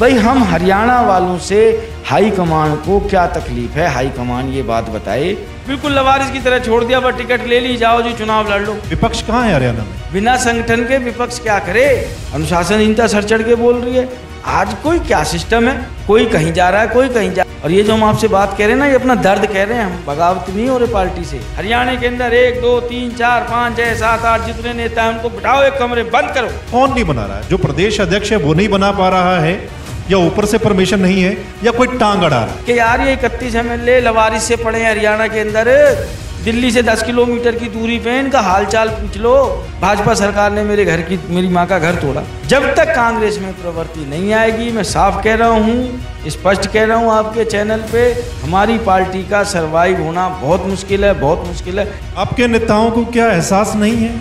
भाई हम हरियाणा वालों से हाई कमान को क्या तकलीफ है हाई कमान ये बात बताए बिल्कुल लवारिस की तरह छोड़ दिया टिकट ले ली जाओ जी चुनाव लड़ लो विपक्ष कहाँ है हरियाणा में बिना संगठन के विपक्ष क्या करे अनुशासनहीनता सर चढ़ के बोल रही है आज कोई क्या सिस्टम है कोई कहीं जा रहा है कोई कहीं जा और ये जो हम आपसे बात कह रहे हैं ना ये अपना दर्द कह रहे हैं हम बगावत नहीं हो रहे पार्टी से हरियाणा के अंदर एक दो तीन चार पाँच छह सात आठ जितने नेता है उनको बिठाओ एक कमरे बंद करो कौन नहीं बना रहा है जो प्रदेश अध्यक्ष है वो नहीं बना पा रहा है या ऊपर से परमिशन नहीं है या कोई टांग अड़ा रहा कि यार ये इकतीस एम एल लवारिस से पड़े हैं हरियाणा के अंदर दिल्ली से दस किलोमीटर की दूरी पे इनका हालचाल पूछ लो भाजपा सरकार ने मेरे घर की मेरी माँ का घर तोड़ा जब तक कांग्रेस में प्रवृत्ति नहीं आएगी मैं साफ कह रहा हूँ स्पष्ट कह रहा हूँ आपके चैनल पे हमारी पार्टी का सरवाइव होना बहुत मुश्किल है बहुत मुश्किल है आपके नेताओं को क्या एहसास नहीं है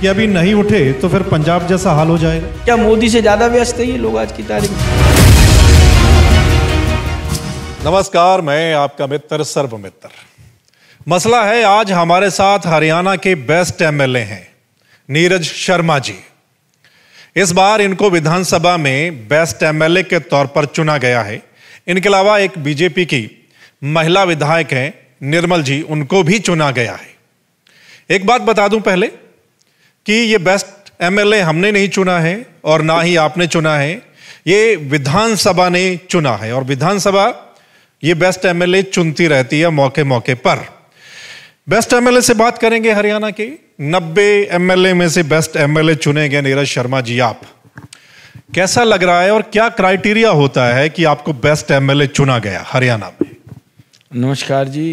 कि अभी नहीं उठे तो फिर पंजाब जैसा हाल हो जाएगा क्या मोदी से ज़्यादा व्यस्त है ये लोग आज की तारीख में नमस्कार मैं आपका मित्र सर्व मित्र मसला है आज हमारे साथ हरियाणा के बेस्ट एमएलए हैं नीरज शर्मा जी इस बार इनको विधानसभा में बेस्ट एमएलए के तौर पर चुना गया है इनके अलावा एक बीजेपी की महिला विधायक हैं निर्मल जी उनको भी चुना गया है एक बात बता दूं पहले कि ये बेस्ट एमएलए हमने नहीं चुना है और ना ही आपने चुना है ये विधानसभा ने चुना है और विधानसभा ये बेस्ट एमएलए चुनती रहती है मौके मौके पर बेस्ट एमएलए से बात करेंगे हरियाणा के 90 एमएलए में से बेस्ट एमएलए चुने गए नीरज शर्मा जी आप कैसा लग रहा है और क्या क्राइटेरिया होता है कि आपको बेस्ट एमएलए चुना गया हरियाणा में नमस्कार जी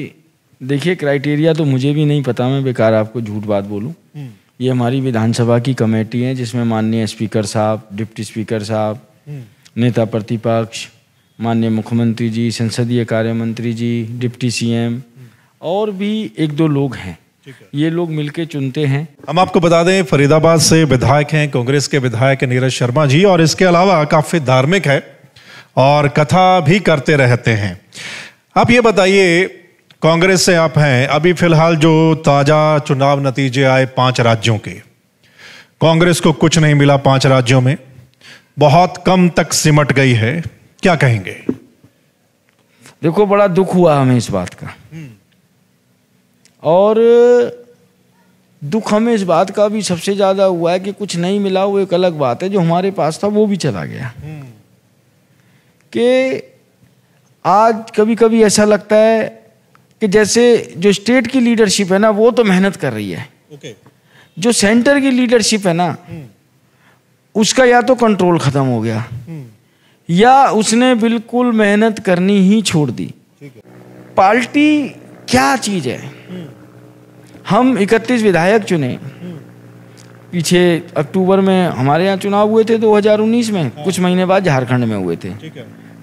देखिए क्राइटेरिया तो मुझे भी नहीं पता मैं बेकार आपको झूठ बात बोलूँ हम्म। ये हमारी विधानसभा की कमेटी है जिसमें माननीय स्पीकर साहब डिप्टी स्पीकर साहब हम्म। नेता प्रतिपक्ष माननीय मुख्यमंत्री जी संसदीय कार्य मंत्री जी डिप्टी सीएम और भी एक दो लोग हैं ये लोग मिलके चुनते हैं हम आपको बता दें फरीदाबाद से विधायक हैं कांग्रेस के विधायक नीरज शर्मा जी और इसके अलावा काफी धार्मिक है और कथा भी करते रहते हैं आप ये बताइए कांग्रेस से आप हैं अभी फिलहाल जो ताजा चुनाव नतीजे आए पांच राज्यों के कांग्रेस को कुछ नहीं मिला पांच राज्यों में बहुत कम तक सिमट गई है क्या कहेंगे देखो बड़ा दुख हुआ हमें इस बात का और दुख हमें इस बात का भी सबसे ज़्यादा हुआ है कि कुछ नहीं मिला वो एक अलग बात है जो हमारे पास था वो भी चला गया कि आज कभी कभी ऐसा लगता है कि जैसे जो स्टेट की लीडरशिप है ना वो तो मेहनत कर रही है जो सेंटर की लीडरशिप है ना हम्म। उसका या तो कंट्रोल ख़त्म हो गया हम्म। या उसने बिल्कुल मेहनत करनी ही छोड़ दी पार्टी क्या चीज है हम 31 विधायक चुने पीछे अक्टूबर में हमारे यहाँ चुनाव हुए थे 2019 में हाँ। कुछ महीने बाद झारखंड में हुए थे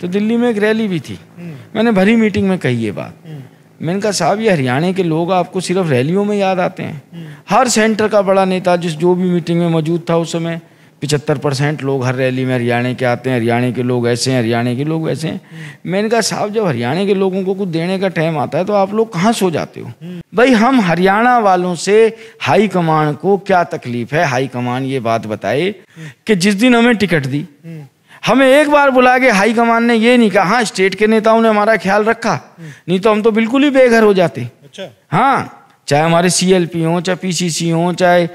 तो दिल्ली में एक रैली भी थी हम्म। मैंने भरी मीटिंग में कही ये बात हम्म। मैंने कहा साहब ये हरियाणा के लोग आपको सिर्फ रैलियों में याद आते हैं हम्म। हर सेंटर का बड़ा नेता जिस जो भी मीटिंग में मौजूद था उस समय पिचहत्तर परसेंट लोग हर रैली में हरियाणा के आते हैं हरियाणा के लोग ऐसे हैं हरियाणा के लोग ऐसे हैं मैंने कहा साहब जब हरियाणा के लोगों को कुछ देने का टाइम आता है तो आप लोग कहाँ सो जाते हो भाई हम हरियाणा वालों से हाई कमांड को क्या तकलीफ है हाई कमांड ये बात बताए कि जिस दिन हमें टिकट दी हमें एक बार बुला के हाई कमान ने ये नहीं कहा हाँ स्टेट के नेताओं ने हमारा ख्याल रखा नहीं तो हम तो बिल्कुल ही बेघर हो जाते अच्छा हाँ चाहे हमारे सी एल पी चाहे पी सी सी चाहे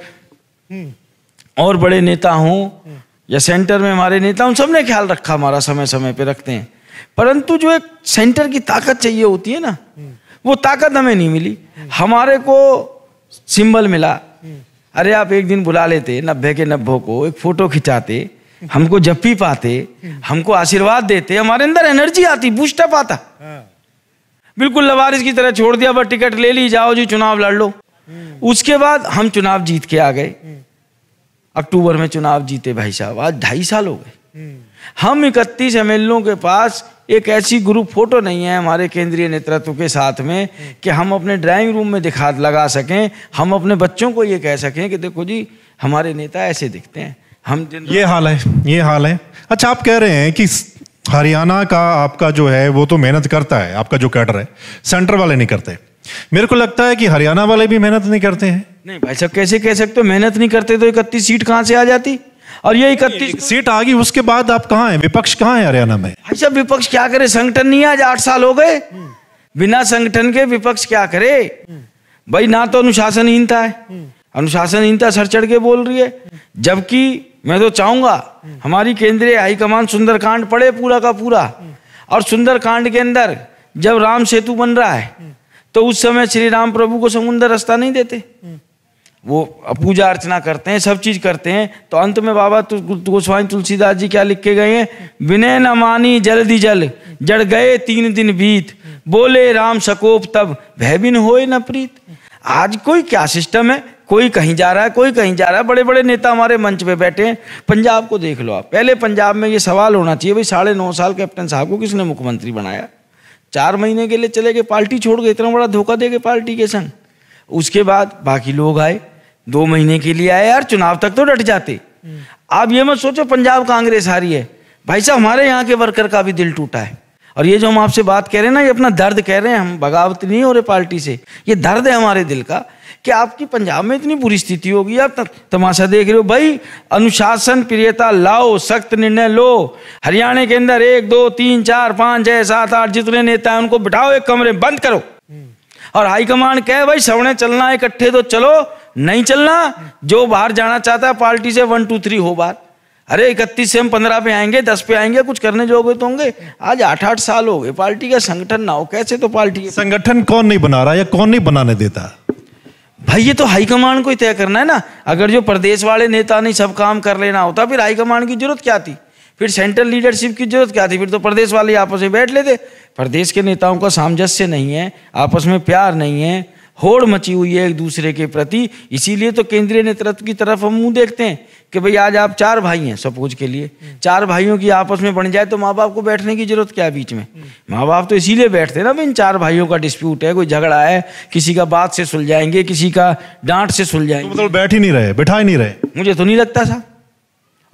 और बड़े नेता हों या सेंटर में हमारे नेता उन सबने ख्याल रखा हमारा समय समय पे रखते हैं परंतु जो एक सेंटर की ताकत चाहिए होती है ना वो ताकत हमें नहीं मिली हमारे को सिंबल मिला अरे आप एक दिन बुला लेते नब्बे के नब्बों को एक फोटो खिंचाते हमको जप्पी पाते हमको आशीर्वाद देते हमारे अंदर एनर्जी आती बूस्टअप आता हाँ। बिल्कुल लवारिस की तरह छोड़ दिया बस टिकट ले ली जाओ जी चुनाव लड़ लो हम्म। उसके बाद हम चुनाव जीत के आ गए हम्म। अक्टूबर में चुनाव जीते भाई साहब आज ढाई साल हो गए हम इकतीस एम के पास एक ऐसी ग्रुप फोटो नहीं है हमारे केंद्रीय नेतृत्व के साथ में कि हम अपने ड्राइंग रूम में दिखा लगा सकें हम अपने बच्चों को ये कह सकें कि देखो जी हमारे नेता ऐसे दिखते हैं हम ये हाल है ये हाल है अच्छा आप कह रहे हैं कि हरियाणा का आपका जो है वो तो मेहनत करता है आपका जो कैडर है सेंटर वाले नहीं करते मेरे को लगता है कि हरियाणा वाले भी मेहनत नहीं करते हैं नहीं भाई साहब कैसे कह सकते हो मेहनत नहीं करते तो इकतीस सीट कहाँ से आ जाती और ये इकतीस सीट आ गई उसके बाद आप कहा है विपक्ष कहाँ है हरियाणा में भाई साहब विपक्ष क्या करे संगठन नहीं आज आठ साल हो गए बिना संगठन के विपक्ष क्या करे भाई ना तो अनुशासनहीनता है अनुशासनहीनता सर चढ़ के बोल रही है जबकि मैं तो चाहूंगा हमारी केंद्रीय हाईकमान सुंदरकांड पड़े पूरा का पूरा और सुंदरकांड के अंदर जब राम सेतु बन रहा है तो उस समय श्री राम प्रभु को समुन्दर रास्ता नहीं देते वो पूजा अर्चना करते हैं सब चीज करते हैं तो अंत में बाबा गोस्वामी तुलसीदास जी क्या लिख के गए हैं विनय न मानी जल्दी जल जड़ गए तीन दिन बीत बोले राम सकोप तब भयबिन होए न प्रीत आज कोई क्या सिस्टम है कोई कहीं जा रहा है कोई कहीं जा रहा है बड़े बड़े नेता हमारे मंच पे बैठे हैं पंजाब को देख लो आप पहले पंजाब में ये सवाल होना चाहिए भाई साढ़े नौ साल कैप्टन साहब को किसने मुख्यमंत्री बनाया चार महीने के लिए चले गए पार्टी छोड़ गए इतना बड़ा धोखा दे गए पार्टी के संग उसके बाद बाकी लोग आए दो महीने के लिए आए यार चुनाव तक तो डट जाते हम्म। आप ये मत सोचो पंजाब कांग्रेस हारी है भाई साहब हमारे यहाँ के वर्कर का भी दिल टूटा है और ये जो हम आपसे बात कह रहे हैं ना ये अपना दर्द कह रहे हैं हम बगावत नहीं हो रहे पार्टी से ये दर्द है हमारे दिल का कि आपकी पंजाब में इतनी बुरी स्थिति होगी आप तमाशा देख रहे हो भाई अनुशासन प्रियता लाओ सख्त निर्णय लो हरियाणा के अंदर एक दो तीन चार पाँच छः सात आठ जितने नेता हैं उनको बिठाओ एक कमरे बंद करो और हाईकमांड कहे भाई सबने चलना है इकट्ठे तो चलो नहीं चलना जो बाहर जाना चाहता है पार्टी से वन टू थ्री हो बार अरे इकतीस से हम पंद्रह पे आएंगे दस पे आएंगे कुछ करने जोगे तो होंगे आज आठ आठ साल हो गए पार्टी का संगठन ना हो कैसे तो पार्टी संगठन कौन नहीं बना रहा या कौन नहीं बनाने देता भाई ये तो हाईकमांड को ही तय करना है ना अगर जो प्रदेश वाले नेता नहीं सब काम कर लेना होता फिर हाईकमांड की जरूरत क्या थी फिर सेंट्रल लीडरशिप की जरूरत क्या थी फिर तो प्रदेश वाले आपस में बैठ लेते प्रदेश के नेताओं का सामंजस्य नहीं है आपस में प्यार नहीं है होड़ मची हुई है एक दूसरे के प्रति इसीलिए तो केंद्रीय नेतृत्व की तरफ हम मुंह देखते हैं कि भाई आज आप चार भाई हैं सपोज के लिए हम्म। चार भाइयों की आपस में बन जाए तो माँ बाप को बैठने की जरूरत क्या है बीच में हम्म। माँ बाप तो इसीलिए बैठते हैं ना भाई इन चार भाइयों का डिस्प्यूट है कोई झगड़ा है किसी का बात से सुलझाएंगे किसी का डांट से सुलझाएंगे तो मतलब बैठ ही नहीं रहे बैठा ही नहीं रहे मुझे तो नहीं लगता साहब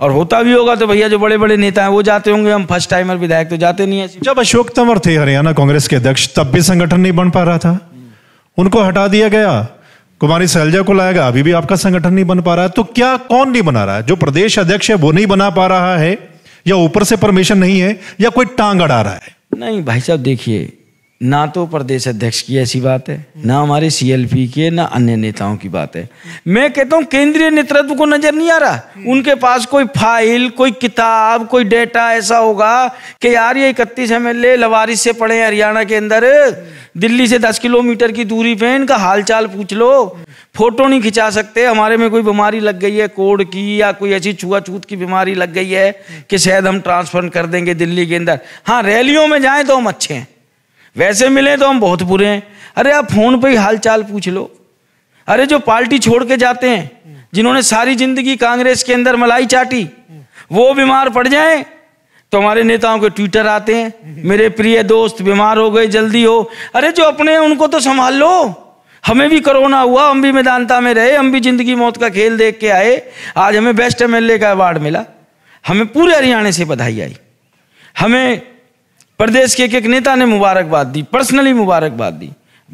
और होता भी होगा तो भैया जो बड़े बड़े नेता हैं वो जाते होंगे हम फर्स्ट टाइमर विधायक तो जाते नहीं है जब अशोक तंवर थे हरियाणा कांग्रेस के अध्यक्ष तब भी संगठन नहीं बन पा रहा था उनको हटा दिया गया कुमारी सैलजा को लाएगा अभी भी आपका संगठन नहीं बन पा रहा है तो क्या कौन नहीं बना रहा है जो प्रदेश अध्यक्ष है वो नहीं बना पा रहा है या ऊपर से परमिशन नहीं है या कोई टांग अड़ा रहा है नहीं भाई साहब देखिए ना तो प्रदेश अध्यक्ष की ऐसी बात है ना हमारे सीएलपी के ना अन्य नेताओं की बात है मैं कहता हूँ केंद्रीय नेतृत्व को नजर नहीं आ रहा उनके पास कोई फाइल कोई किताब कोई डेटा ऐसा होगा कि यार ये इकतीस एम एल ए लवारिस से पड़े हरियाणा के अंदर दिल्ली से दस किलोमीटर की दूरी पे इनका हालचाल पूछ लो फोटो नहीं खिंचा सकते हमारे में कोई बीमारी लग गई है कोड की या कोई ऐसी छुआछूत की बीमारी लग गई है कि शायद हम ट्रांसफर कर देंगे दिल्ली के अंदर हाँ रैलियों में जाएं तो हम अच्छे हैं वैसे मिले तो हम बहुत बुरे हैं अरे आप फोन पे ही हाल चाल पूछ लो अरे जो पार्टी छोड़ के जाते हैं जिन्होंने सारी जिंदगी कांग्रेस के अंदर मलाई चाटी वो बीमार पड़ जाए तो हमारे नेताओं के ट्विटर आते हैं मेरे प्रिय दोस्त बीमार हो गए जल्दी हो अरे जो अपने उनको तो संभाल लो हमें भी कोरोना हुआ हम भी मैदानता में रहे हम भी जिंदगी मौत का खेल देख के आए आज हमें बेस्ट एम का अवार्ड मिला हमें पूरे हरियाणा से बधाई आई हमें प्रदेश के एक एक नेता ने मुबारकबाद दी पर्सनली मुबारकबाद दी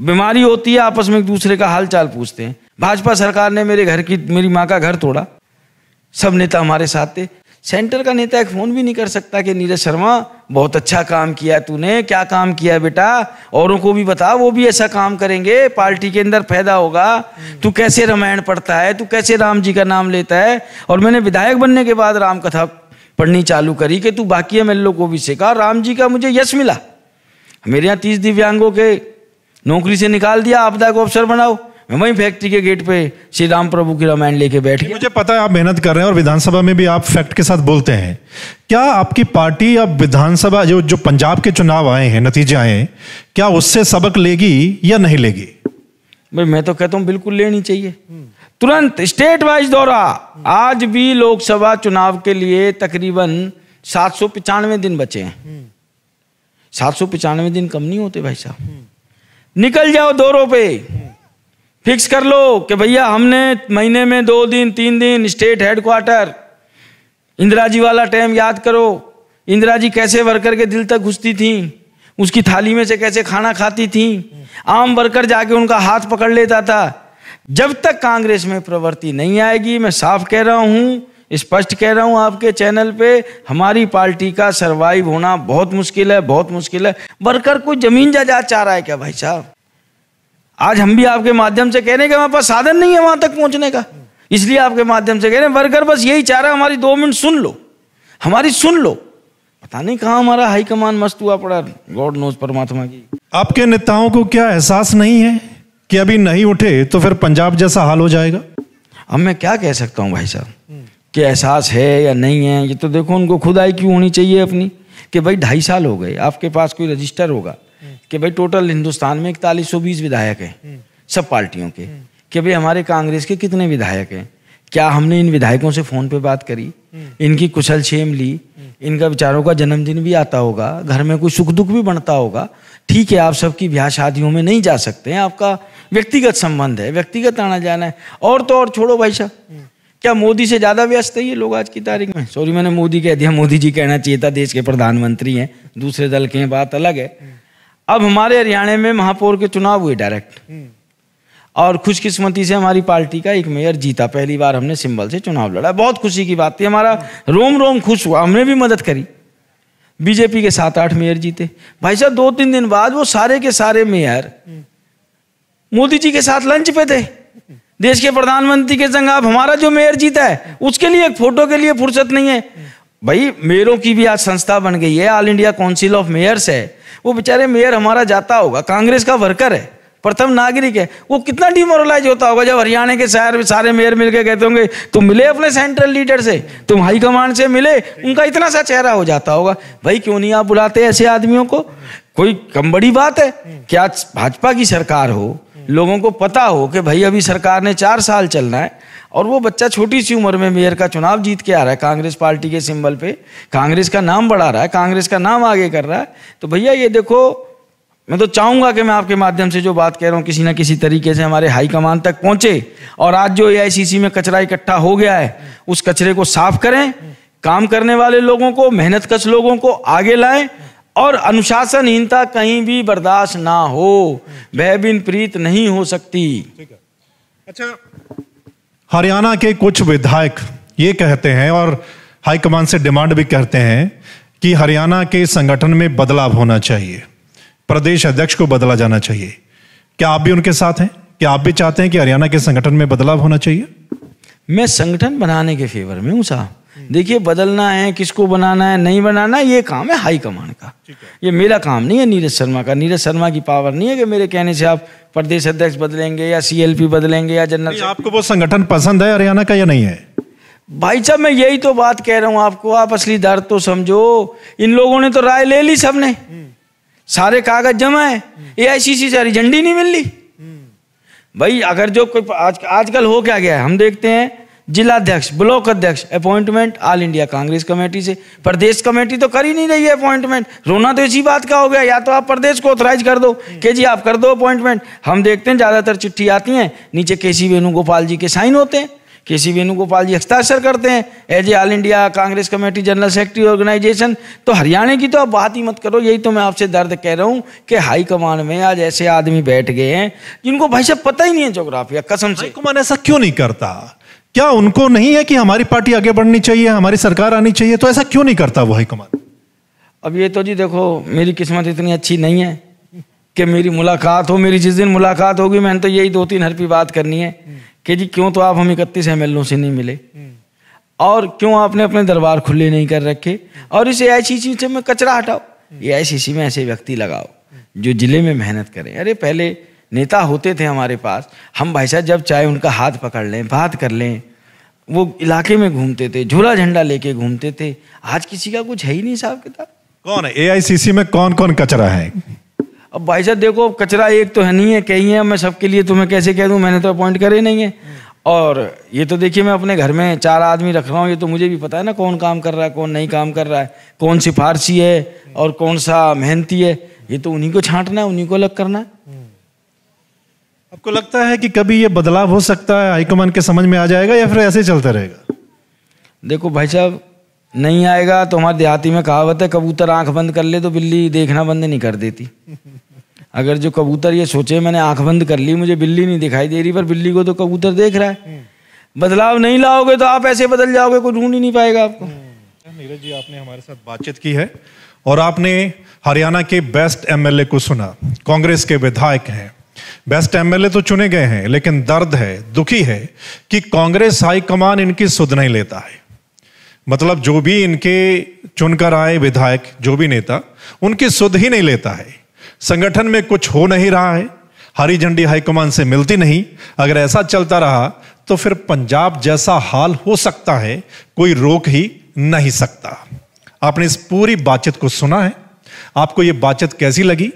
बीमारी होती है आपस में एक दूसरे का हाल चाल पूछते हैं भाजपा सरकार ने मेरे घर की मेरी माँ का घर तोड़ा सब नेता हमारे साथ थे सेंटर का नेता एक फ़ोन भी नहीं कर सकता कि नीरज शर्मा बहुत अच्छा काम किया तूने क्या काम किया बेटा औरों को भी बता वो भी ऐसा काम करेंगे पार्टी के अंदर फायदा होगा तू कैसे रामायण पढ़ता है तू कैसे राम जी का नाम लेता है और मैंने विधायक बनने के बाद राम कथा पढ़नी चालू करी कि तू बाकी एम को भी सीखा राम जी का मुझे यश मिला मेरे यहाँ तीस दिव्यांगों के नौकरी से निकाल दिया आपदा को अवसर बनाओ मैं वहीं फैक्ट्री के गेट पे श्री राम प्रभु की रामायण लेके बैठ गया मुझे पता है आप मेहनत कर रहे हैं और विधानसभा में भी आप फैक्ट के साथ बोलते हैं क्या आपकी पार्टी अब विधानसभा जो जो पंजाब के चुनाव आए हैं नतीजे आए हैं क्या उससे सबक लेगी या नहीं लेगी भाई मैं तो कहता हूँ बिल्कुल लेनी चाहिए तुरंत स्टेट वाइज दौरा आज भी लोकसभा चुनाव के लिए तकरीबन सात सौ पिचानवे दिन बचे हैं सात सौ पिचानवे दिन कम नहीं होते भाई साहब निकल जाओ दौरों पे फिक्स कर लो कि भैया हमने महीने में दो दिन तीन दिन स्टेट हेडक्वार्टर इंदिरा जी वाला टाइम याद करो इंदिरा जी कैसे वर्कर के दिल तक घुसती थी उसकी थाली में से कैसे खाना खाती थी आम वर्कर जाके उनका हाथ पकड़ लेता था जब तक कांग्रेस में प्रवृत्ति नहीं आएगी मैं साफ कह रहा हूं स्पष्ट कह रहा हूं आपके चैनल पे हमारी पार्टी का सरवाइव होना बहुत मुश्किल है बहुत मुश्किल है वर्कर कोई जमीन जायदाद चाह रहा है क्या भाई साहब आज हम भी आपके माध्यम से कह रहे हैं कि हमारे पास साधन नहीं है वहां तक पहुंचने का इसलिए आपके माध्यम से कह रहे हैं वर्कर बस यही चाह रहा है हमारी दो मिनट सुन लो हमारी सुन लो पता नहीं कहा हमारा हाईकमान मस्त हुआ पड़ा गॉड नोज परमात्मा की आपके नेताओं को क्या एहसास नहीं है कि अभी नहीं उठे तो फिर पंजाब जैसा हाल हो जाएगा अब मैं क्या कह सकता हूँ भाई साहब कि एहसास है या नहीं है ये तो देखो उनको खुद आई क्यों होनी चाहिए अपनी कि भाई ढाई साल हो गए आपके पास कोई रजिस्टर होगा कि भाई टोटल हिंदुस्तान में इकतालीस सौ बीस विधायक हैं सब पार्टियों के कि भाई हमारे कांग्रेस के कितने विधायक हैं क्या हमने इन विधायकों से फ़ोन पे बात करी इनकी कुशल छेम ली इनका विचारों का जन्मदिन भी आता होगा घर में कोई सुख दुख भी बढ़ता होगा ठीक है आप सबकी ब्याह शादियों में नहीं जा सकते हैं आपका व्यक्तिगत संबंध है व्यक्तिगत आना जाना है और तो और छोड़ो भाई साहब हम्म। क्या मोदी से ज़्यादा व्यस्त है ये लोग आज की तारीख में सॉरी मैंने मोदी कह दिया मोदी जी कहना चाहिए था देश के प्रधानमंत्री हैं दूसरे दल के हैं बात अलग है हम्म। अब हमारे हरियाणा में महापौर के चुनाव हुए डायरेक्ट हम्म। और खुशकिस्मती से हमारी पार्टी का एक मेयर जीता पहली बार हमने सिंबल से चुनाव लड़ा बहुत खुशी की बात थी हमारा रोम रोम खुश हुआ हमने भी मदद करी बीजेपी के सात आठ मेयर जीते भाई साहब दो तीन दिन बाद वो सारे के सारे मेयर मोदी जी के साथ लंच पे थे देश के प्रधानमंत्री के संग आप हमारा जो मेयर जीता है उसके लिए एक फोटो के लिए फुर्सत नहीं है भाई मेयरों की भी आज संस्था बन गई है All India Council of Mayors है वो बेचारे मेयर हमारा जाता होगा कांग्रेस का वर्कर है प्रथम नागरिक है वो कितना डिमोरलाइज होता होगा जब हरियाणा के शहर सारे मेयर मिलकर कहते होंगे तुम मिले अपने सेंट्रल लीडर से तुम हाई कमांड से मिले उनका इतना सा चेहरा हो जाता होगा भाई क्यों नहीं आप बुलाते ऐसे आदमियों को कोई कम बड़ी बात है क्या भाजपा की सरकार हो लोगों को पता हो कि भाई अभी सरकार ने चार साल चलना है और वो बच्चा छोटी सी उम्र में मेयर का चुनाव जीत के आ रहा है कांग्रेस पार्टी के सिंबल पे कांग्रेस का नाम बढ़ा रहा है कांग्रेस का नाम आगे कर रहा है तो भैया ये देखो मैं तो चाहूंगा कि मैं आपके माध्यम से जो बात कह रहा हूँ किसी ना किसी तरीके से हमारे हाई कमान तक पहुंचे और आज जो ए में कचरा इकट्ठा हो गया है उस कचरे को साफ करें काम करने वाले लोगों को मेहनत कश लोगों को आगे लाएं और अनुशासनहीनता कहीं भी बर्दाश्त ना हो वह बिन प्रीत नहीं हो सकती अच्छा हरियाणा के कुछ विधायक ये कहते हैं और हाईकमान से डिमांड भी करते हैं कि हरियाणा के संगठन में बदलाव होना चाहिए प्रदेश अध्यक्ष को बदला जाना चाहिए क्या आप भी उनके साथ हैं क्या आप भी चाहते हैं कि हरियाणा के संगठन में बदलाव होना चाहिए मैं संगठन बनाने के फेवर में हूँ साहब देखिए बदलना है किसको बनाना है नहीं बनाना ये काम है हाई कमांड का ये मेरा काम नहीं है नीरज शर्मा का नीरज शर्मा की पावर नहीं है कि मेरे कहने से आप प्रदेश अध्यक्ष बदलेंगे या सीएलपी बदलेंगे या जनरल आपको वो संगठन पसंद है हरियाणा का या नहीं है भाई साहब मैं यही तो बात कह रहा हूँ आपको आप असली दर्द तो समझो इन लोगों ने तो राय ले ली सबने सारे कागज जमा है ए सी सारी झंडी नहीं मिल रही भाई अगर जो कोई आज आजकल हो क्या गया है हम देखते हैं जिलाध्यक्ष ब्लॉक अध्यक्ष appointment All India Congress Committee से प्रदेश कमेटी तो कर ही नहीं रही है अपॉइंटमेंट रोना तो इसी बात का हो गया या तो आप प्रदेश को ऑथराइज कर दो के जी आप कर दो अपॉइंटमेंट हम देखते हैं ज़्यादातर चिट्ठी आती है नीचे के सी वेणुगोपाल जी के साइन होते हैं के सी वेणुगोपाल जी हस्ताक्षर करते हैं as a All India Congress Committee general secretary organisation तो हरियाणा की तो आप बात ही मत करो यही तो मैं आपसे दर्द कह रहा हूँ कि हाईकमान में आज ऐसे आदमी बैठ गए हैं जिनको भाई साहब पता ही नहीं है जोग्राफिया कसम से कमान ऐसा क्यों नहीं करता क्या उनको नहीं है कि हमारी पार्टी आगे बढ़नी चाहिए हमारी सरकार आनी चाहिए तो ऐसा क्यों नहीं करता वो हाईकमान अब ये तो जी देखो मेरी किस्मत इतनी अच्छी नहीं है कि मेरी मुलाकात हो मेरी जिस दिन मुलाकात होगी मैंने तो यही दो तीन पी बात करनी है कि जी क्यों तो आप हम इकतीस एम से नहीं मिले और क्यों आपने अपने दरबार खुले नहीं कर रखे और इस ए से मैं कचरा हटाओ ए में ऐसे व्यक्ति लगाओ जो जिले में मेहनत करें अरे पहले नेता होते थे हमारे पास हम भाई साहब जब चाहे उनका हाथ पकड़ लें बात कर लें वो इलाके में घूमते थे झूला झंडा लेके घूमते थे आज किसी का कुछ है ही नहीं हिसाब किताब कौन है एआईसीसी में कौन कौन कचरा है अब भाई साहब देखो कचरा एक तो है नहीं है कहीं है मैं सबके लिए तुम्हें कैसे कह दूँ मैंने तो अपॉइंट करे नहीं है और ये तो देखिए मैं अपने घर में चार आदमी रख रहा हूँ ये तो मुझे भी पता है ना कौन काम कर रहा है कौन नहीं काम कर रहा है कौन सिफारसी है और कौन सा मेहनती है ये तो उन्हीं को छांटना है उन्हीं को अलग करना है आपको लगता है कि कभी ये बदलाव हो सकता है हाईकमान के समझ में आ जाएगा या फिर ऐसे ही चलता रहेगा देखो भाई साहब नहीं आएगा तो हमारे देहाती में कहावत है कबूतर आंख बंद कर ले तो बिल्ली देखना बंद नहीं कर देती अगर जो कबूतर ये सोचे मैंने आंख बंद कर ली मुझे बिल्ली नहीं दिखाई दे रही पर बिल्ली को तो कबूतर देख रहा है हम्म। बदलाव नहीं लाओगे तो आप ऐसे बदल जाओगे कोई ढूंढ ही नहीं पाएगा आपको हम्म। नीरज जी आपने हमारे साथ बातचीत की है और आपने हरियाणा के बेस्ट एमएलए को सुना कांग्रेस के विधायक हैं बेस्ट एमएलए तो चुने गए हैं लेकिन दर्द है दुखी है कि कांग्रेस हाईकमान इनकी सुध नहीं लेता है मतलब जो भी इनके चुनकर आए विधायक जो भी नेता उनकी सुध ही नहीं लेता है संगठन में कुछ हो नहीं रहा है हरी झंडी हाईकमान से मिलती नहीं अगर ऐसा चलता रहा तो फिर पंजाब जैसा हाल हो सकता है कोई रोक ही नहीं सकता आपने इस पूरी बातचीत को सुना है आपको ये बातचीत कैसी लगी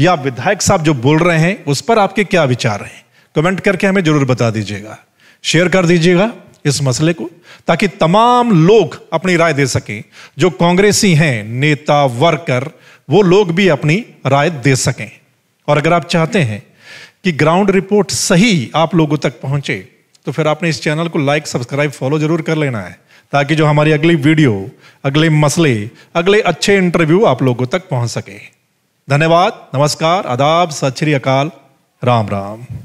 या विधायक साहब जो बोल रहे हैं उस पर आपके क्या विचार हैं कमेंट करके हमें जरूर बता दीजिएगा शेयर कर दीजिएगा इस मसले को ताकि तमाम लोग अपनी राय दे सकें जो कांग्रेसी हैं नेता वर्कर वो लोग भी अपनी राय दे सकें और अगर आप चाहते हैं कि ग्राउंड रिपोर्ट सही आप लोगों तक पहुंचे तो फिर आपने इस चैनल को लाइक सब्सक्राइब फॉलो जरूर कर लेना है ताकि जो हमारी अगली वीडियो अगले मसले अगले अच्छे इंटरव्यू आप लोगों तक पहुंच सके धन्यवाद नमस्कार आदाब सत श्री अकाल राम राम